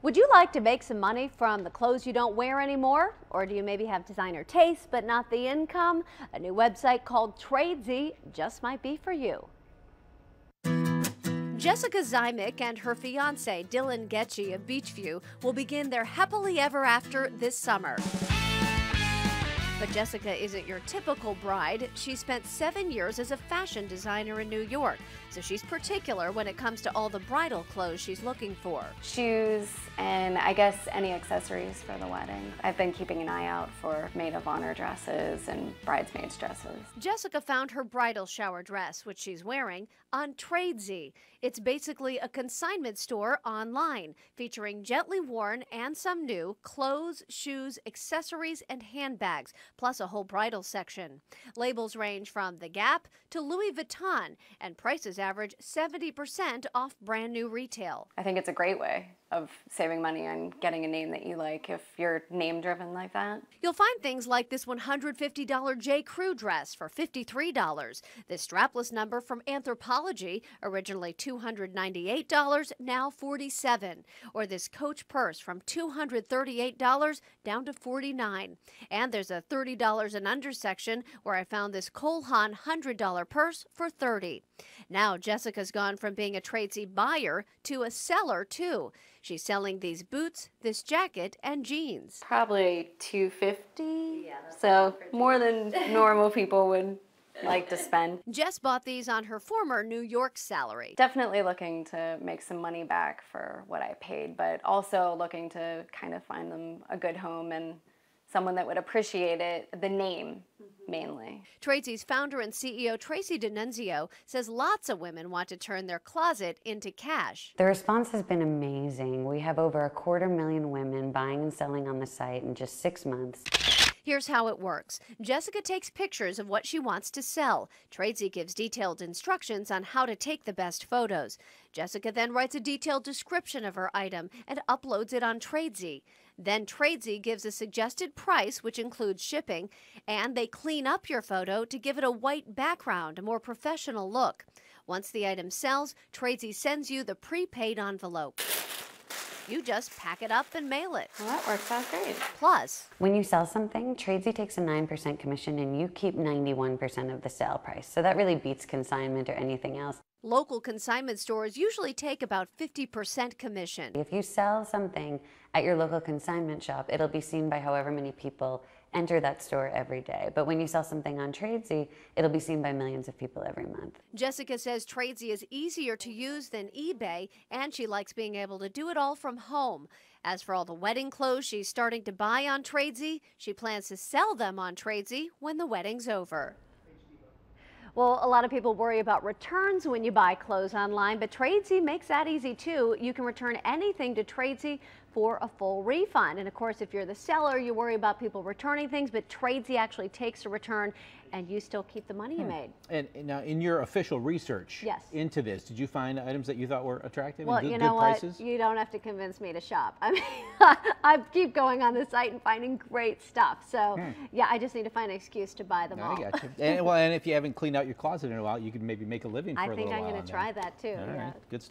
Would you like to make some money from the clothes you don't wear anymore? Or do you maybe have designer taste but not the income? A new website called Tradesy just might be for you. Jessica Zymick and her fiance Dylan Getchy of Beachview will begin their happily ever after this summer. But Jessica isn't your typical bride. She spent seven years as a fashion designer in New York, so she's particular when it comes to all the bridal clothes she's looking for. Shoes and I guess any accessories for the wedding. I've been keeping an eye out for maid of honor dresses and bridesmaids dresses. Jessica found her bridal shower dress, which she's wearing, on Tradesy. It's basically a consignment store online, featuring gently worn and some new clothes, shoes, accessories, and handbags plus a whole bridal section. Labels range from The Gap to Louis Vuitton, and prices average 70% off brand new retail. I think it's a great way of saving money and getting a name that you like if you're name driven like that. You'll find things like this $150 J. Crew dress for $53. This strapless number from Anthropology, originally $298, now $47. Or this Coach purse from $238 down to $49. And there's a $30 and under section where I found this Cole Haan $100 purse for $30. Now Jessica's gone from being a tradesy buyer to a seller too. She's selling these boots, this jacket, and jeans. Probably 250 yeah, So more than normal people would like to spend. Jess bought these on her former New York salary. Definitely looking to make some money back for what I paid, but also looking to kind of find them a good home and someone that would appreciate it, the name. Mm-hmm mainly. Tracy's founder and CEO Tracy D'Annunzio says lots of women want to turn their closet into cash. The response has been amazing. We have over a quarter million women buying and selling on the site in just six months. Here's how it works Jessica takes pictures of what she wants to sell. Tradesy gives detailed instructions on how to take the best photos. Jessica then writes a detailed description of her item and uploads it on Tradesy. Then Tradesy gives a suggested price, which includes shipping, and they clean up your photo to give it a white background, a more professional look. Once the item sells, Tradesy sends you the prepaid envelope. You just pack it up and mail it. Well, that works out great. Plus, when you sell something, Tradesy takes a 9% commission and you keep 91% of the sale price. So that really beats consignment or anything else. Local consignment stores usually take about 50% commission. If you sell something at your local consignment shop, it'll be seen by however many people enter that store every day. But when you sell something on Tradesy, it'll be seen by millions of people every month. Jessica says Tradesy is easier to use than eBay, and she likes being able to do it all from home. As for all the wedding clothes she's starting to buy on Tradesy, she plans to sell them on Tradesy when the wedding's over. Well, a lot of people worry about returns when you buy clothes online, but Tradesy makes that easy too. You can return anything to Tradesy for a full refund. And of course, if you're the seller, you worry about people returning things, but Tradesy actually takes a return and you still keep the money you hmm. made. And, and, now, in your official research yes. into this, did you find items that you thought were attractive well, and good, you know good what? You don't have to convince me to shop. I mean, I keep going on the site and finding great stuff. So, hmm. yeah, I just need to find an excuse to buy them no, all. I got you. and, well, and if you haven't cleaned out your closet in a while, you could maybe make a living for I a little while. I think I'm going to try that too. All right. Good stuff.